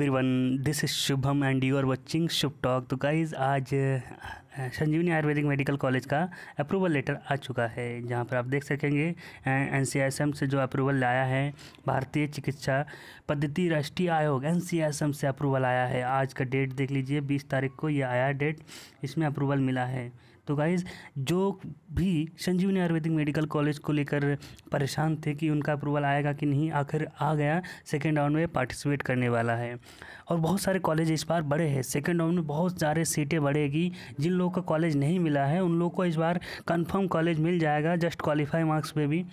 everyone this is Shubham and you are watching Shubh talk तो guys आज Sanjivani Ayurvedic medical college का approval letter आ चुका है जहाँ पर आप देख सकेंगे एन से जो अप्रूवल लाया है भारतीय चिकित्सा पद्धति राष्ट्रीय आयोग एन से अप्रूवल आया है आज का डेट देख लीजिए बीस तारीख को ये आया डेट इसमें अप्रूवल मिला है तो गाइज जो भी संजीवनी आयुर्वेदिक मेडिकल कॉलेज को लेकर परेशान थे कि उनका अप्रूवल आएगा कि नहीं आखिर आ गया सेकेंड राउंड में पार्टिसिपेट करने वाला है और बहुत सारे कॉलेज इस बार बड़े हैं सेकेंड राउंड में बहुत सारे सीटें बढ़ेगी जिन लोग का कॉलेज नहीं मिला है उन लोग को इस बार कंफर्म कॉलेज मिल जाएगा जस्ट क्वालिफाई मार्क्स पे भी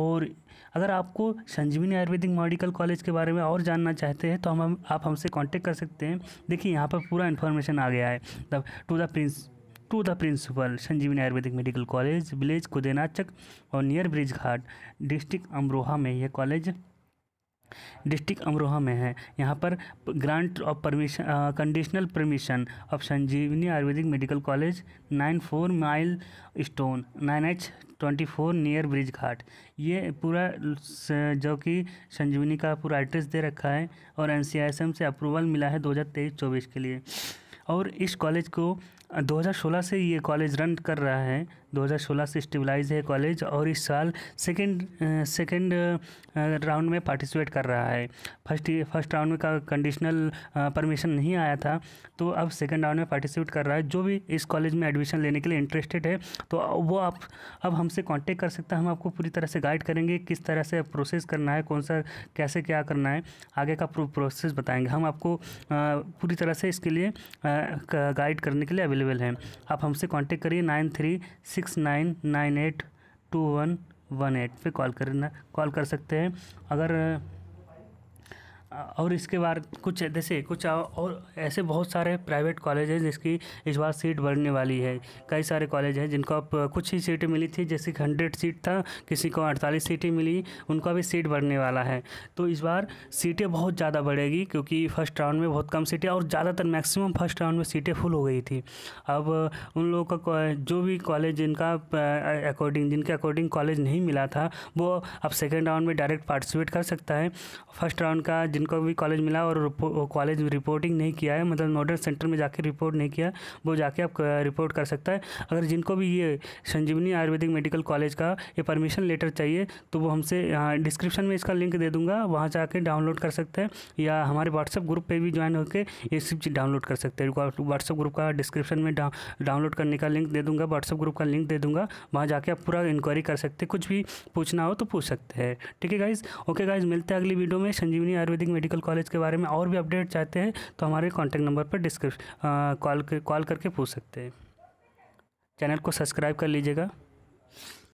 और अगर आपको संजीवनी आयुर्वेदिक मेडिकल कॉलेज के बारे में और जानना चाहते हैं तो हम आप हमसे कांटेक्ट कर सकते हैं देखिए यहाँ पर पूरा इन्फॉर्मेशन आ गया है the to the prince to the principal Sanjivani Ayurvedic medical college village Kudenachak और near bridge Ghat district Amroha में यह कॉलेज डिस्ट्रिक्ट अमरोहा में है यहाँ पर grant of permission conditional permission of Sanjivani Ayurvedic medical college nine four milestone nine H twenty four near bridge Ghat ये पूरा जो कि संजीवनी का पूरा एड्रेस दे रखा है और एन से अप्रूवल मिला है दो हज़ार के लिए और इस कॉलेज को 2016 से ये कॉलेज रन कर रहा है 2016 से स्टेबलाइज है कॉलेज और इस साल सेकेंड सेकेंड राउंड में पार्टिसिपेट कर रहा है फर्स्ट फर्स्ट राउंड में का कंडीशनल परमिशन नहीं आया था तो अब सेकेंड राउंड में पार्टिसिपेट कर रहा है जो भी इस कॉलेज में एडमिशन लेने के लिए इंटरेस्टेड है तो वो आप अब हमसे कॉन्टेक्ट कर सकते हैं हम आपको पूरी तरह से गाइड करेंगे किस तरह से प्रोसेस करना है कौन सा कैसे क्या करना है आगे का प्रोसेस बताएंगे हम आपको पूरी तरह से इसके लिए गाइड करने के लिए अवेलेबल हैं आप हमसे कॉन्टेक्ट करिए nine three six six nine nine eight two one one eight पे कॉल करना कॉल कर सकते हैं अगर और इसके बाद कुछ जैसे कुछ और ऐसे बहुत सारे प्राइवेट कॉलेज हैं जिसकी इस बार सीट बढ़ने वाली है कई सारे कॉलेज हैं जिनको अब कुछ ही सीटें मिली थी जैसे हंड्रेड सीट था किसी को अड़तालीस सीटें मिली उनका भी सीट बढ़ने वाला है तो इस बार सीटें बहुत ज़्यादा बढ़ेगी क्योंकि फ़र्स्ट राउंड में बहुत कम सीटें और ज़्यादातर मैक्सिमम फर्स्ट राउंड में सीटें फुल हो गई थी अब उन लोगों का जो भी कॉलेज जिनका अकॉर्डिंग जिनके अकॉर्डिंग कॉलेज नहीं मिला था वो अब सेकेंड राउंड में डायरेक्ट पार्टिसिपेट कर सकता है फर्स्ट राउंड का जिनको भी कॉलेज मिला और कॉलेज रिपोर्टिंग नहीं किया है मतलब नोडल सेंटर में जाकर रिपोर्ट नहीं किया वो जाके आप रिपोर्ट कर सकता है अगर जिनको भी ये संजीवनी आयुर्वेदिक मेडिकल कॉलेज का ये परमिशन लेटर चाहिए तो वो हमसे डिस्क्रिप्शन में इसका लिंक दे दूँगा वहाँ जाके डाउनलोड कर सकते हैं या हमारे व्हाट्सअप ग्रुप पर भी ज्वाइन होकर ये सब चीज़ डाउनलोड कर सकते हैं व्हाट्सअप ग्रुप का डिस्क्रिप्शन में डाउनलोड करने का लिंक दे दूँगा व्हाट्सअप ग्रुप का लिंक दे दूँगा वहाँ जाके आप पूरा इंक्वायरी कर सकते हैं कुछ भी पूछना हो तो पूछ सकते हैं ठीक है गाइज़ ओके गाइज़ मिलते हैं अगली वीडियो में Sanjivani Ayurvedic nursing medical college के बारे में और भी अपडेट चाहते हैं तो हमारे कॉन्टैक्ट नंबर पर डिस्क्रिप कॉल कॉल करके पूछ सकते हैं चैनल को सब्सक्राइब कर लीजिएगा